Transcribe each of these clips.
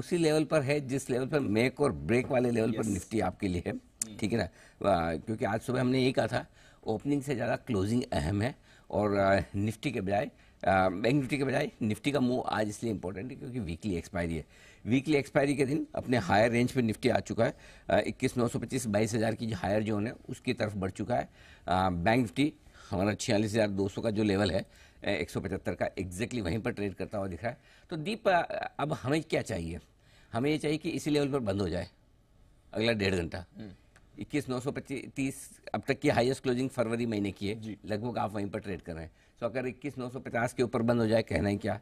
उसी लेवल पर है जिस लेवल पर मेक और ब्रेक वाले लेवल yes. पर निफ्टी आपके लिए है hmm. ठीक है ना क्योंकि आज सुबह हमने यही कहा था ओपनिंग से ज़्यादा क्लोजिंग अहम है और निफ्टी के बजाय बैंक निफ्टी के बजाय निफ्टी का मूव आज इसलिए इंपॉर्टेंट है क्योंकि वीकली एक्सपायरी है वीकली एक्सपायरी के दिन अपने हायर रेंज पे निफ्टी आ चुका है इक्कीस नौ सौ पच्चीस बाईस हज़ार की जो हायर जोन है उसकी तरफ बढ़ चुका है बैंक निफ्टी हमारा छियालीस हज़ार दो सौ का जो लेवल है पचहत्तर का एग्जैक्टली वहीं पर ट्रेड करता हुआ दिख रहा है तो दीप अब हमें क्या चाहिए हमें ये चाहिए कि इसी लेवल पर बंद हो जाए अगला डेढ़ घंटा हम्म। इक्कीस नौ सौ पच्चीस तीस अब तक की हाईएस्ट क्लोजिंग फरवरी महीने की है लगभग आप वहीं पर ट्रेड कर रहे हैं सो तो अगर इक्कीस नौ सौ पचास के ऊपर बंद हो जाए कहना है क्या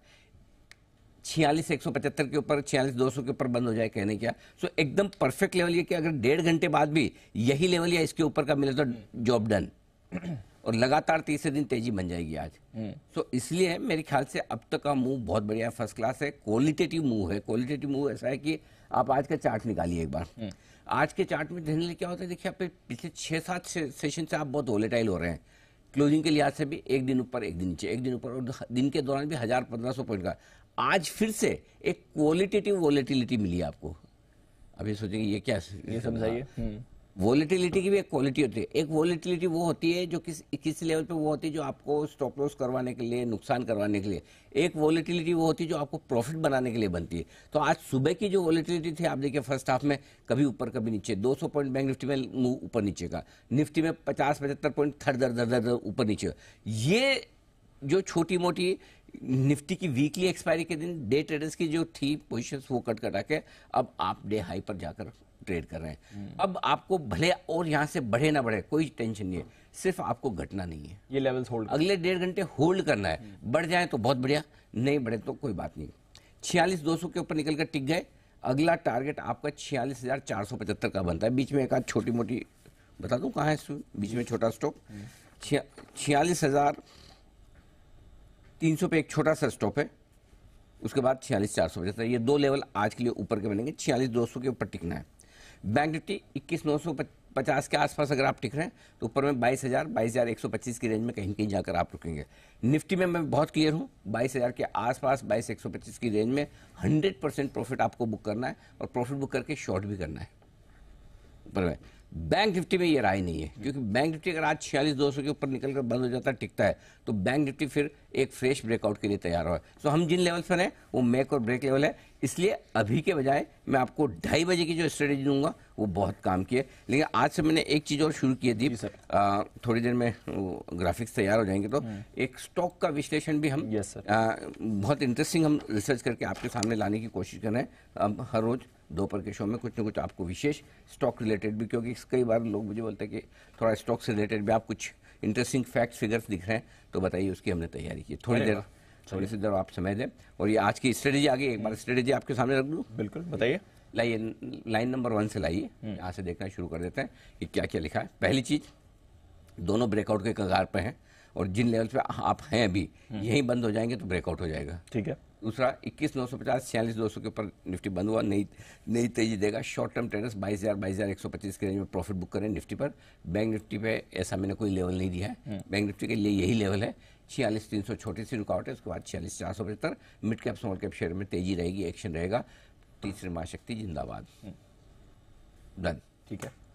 छियालीस एक सौ पचहत्तर के ऊपर छियालीस दो सौ के ऊपर बंद हो जाए कहने क्या सो so, एकदम परफेक्ट लेवल ये कि अगर डेढ़ घंटे बाद भी यही लेवल या इसके ऊपर का मिले तो जॉब हम्म। डन और लगातार तीसरे दिन तेजी बन जाएगी आज सो हम्म। इसलिए मेरे ख्याल से अब तक का मूव बहुत बढ़िया फर्स्ट क्लास है क्वालिटेटिव मूव है क्वालिटेटिव मूव ऐसा है कि आप आज का चार्ट निकालिए एक बार हम्म। आज के चार्ट में देखने क्या होता है देखिए आप पिछले छः सात सेशन से आप बहुत वोलेटाइल हो रहे हैं क्लोजिंग के लिहाज से भी एक दिन ऊपर एक दिन नीचे एक दिन ऊपर और दिन के दौरान भी हज़ार पंद्रह सौ पॉइंट का आज फिर से एक क्वालिटेटिव वोलेटिलिटी मिली आपको अभी सोचेंगे ये क्या ये समझाइए हाँ। हम्म। वॉलीटिलिटी की भी एक क्वालिटी होती है एक वॉलीटिलिटी वो होती है जो किस किस लेवल पे वो होती है जो आपको स्टॉप लॉस करवाने के लिए नुकसान करवाने के लिए एक वॉलीटिलिटी वो होती है जो आपको प्रॉफिट बनाने के लिए बनती है तो आज सुबह की जो वॉलीटिलिटी थी आप देखिए फर्स्ट हाफ में कभी ऊपर कभी नीचे 200 पॉइंट बैंक निफ्टी में ऊपर नीचे का निफ्टी में पचास पचहत्तर पॉइंट थर दर दर दर ऊपर नीचे ये जो छोटी मोटी निफ्टी की वीकली एक्सपायरी के दिन डे ट्रेडर्स की जो थी पोजिशन वो कट कटा के अब आप डे हाई पर जाकर ट्रेड कर रहे हैं अब आपको भले और यहाँ से बढ़े ना बढ़े कोई टेंशन नहीं है सिर्फ आपको घटना नहीं है ये लेवल्स होल्ड अगले डेढ़ घंटे होल्ड करना है बढ़ जाए तो बहुत बढ़िया नहीं बढ़े तो कोई बात नहीं छियालीस दो के ऊपर निकल कर टिक गए अगला टारगेट आपका छियालीस चार सौ पचहत्तर का बनता है बीच में एक आध छोटी मोटी बता दू कहा है बीच में छोटा स्टॉक छियालीस हजार तीन सौ पे एक छोटा सा स्टॉप है उसके बाद छियालीस चार सौ ये दो लेवल आज के लिए ऊपर के बनेंगे छियालीस दो सौ के ऊपर टिकना है बैंक निफ्टी इक्कीस नौ सौ पचास के आसपास अगर आप टिक रहे हैं तो ऊपर में बाईस हज़ार बाईस हज़ार एक सौ पच्चीस की रेंज में कहीं कहीं जाकर आप रुकेंगे निफ्टी में मैं बहुत क्लियर हूँ बाईस हज़ार के आसपास बाईस एक सौ पच्चीस की रेंज में हंड्रेड परसेंट प्रॉफिट आपको बुक करना है और प्रॉफिट बुक करके शॉर्ट भी करना है ऊपर में बैंक निफ्टी में ये राय नहीं है क्योंकि बैंक निफ्टी अगर आज छियालीस दो सौ के ऊपर निकल कर बंद हो जाता है टिकता है तो बैंक निफ्टी फिर एक फ्रेश ब्रेकआउट के लिए तैयार हो तो हम जिन लेवल पर हैं वो मेक और ब्रेक लेवल है इसलिए अभी के बजाय मैं आपको ढाई बजे की जो स्ट्रेटेजी दूंगा वो बहुत काम की है लेकिन आज से मैंने एक चीज़ और शुरू की है दीप आ, थोड़ी देर में ग्राफिक्स तैयार हो जाएंगे तो हम्म। एक स्टॉक का विश्लेषण भी हम यस सर आ, बहुत इंटरेस्टिंग हम रिसर्च करके आपके सामने लाने की कोशिश कर रहे हैं अब हर रोज़ दोपहर के शो में कुछ ना कुछ आपको विशेष स्टॉक रिलेटेड भी क्योंकि फैक्ट्स कई बार लोग मुझे बोलते हैं कि थोड़ा स्टॉक से रिलेटेड भी आप कुछ इंटरेस्टिंग फैक्ट फिगर्स दिख रहे हैं तो बताइए उसकी हमने तैयारी की थोड़ी देर थोड़ी सी देर आप समय दें और ये आज की स्ट्रेटेजी आगे एक बार स्ट्रेटेजी आपके सामने रख दूँ बिल्कुल बताइए लाइए लाइन नंबर वन से लाइए हम्म। यहाँ से देखना शुरू कर देते हैं कि क्या क्या लिखा है पहली चीज़ दोनों ब्रेकआउट के कगार पर हैं और जिन लेवल पे आप हैं अभी हम्म। यहीं बंद हो जाएंगे तो ब्रेकआउट हो जाएगा ठीक है दूसरा इक्कीस नौ सौ पचास छियालीस दो सौ के ऊपर निफ्टी बंद हुआ नई नई तेजी देगा शॉर्ट टर्म ट्रेडर्स बाईस हज़ार बाईस हज़ार एक सौ पच्चीस के रेंज में प्रॉफिट बुक करें निफ्टी पर बैंक निफ्टी पे ऐसा मैंने कोई लेवल नहीं दिया है बैंक हम्म। निफ्टी के लिए यही लेवल है छियालीस तीन सौ छोटी सी रुकावट है उसके बाद छियालीस चार सौ पचहत्तर mid cap small cap share में तेजी रहेगी एक्शन रहेगा तीसरी महाशक्ति जिंदाबाद डन हम्म। ठीक है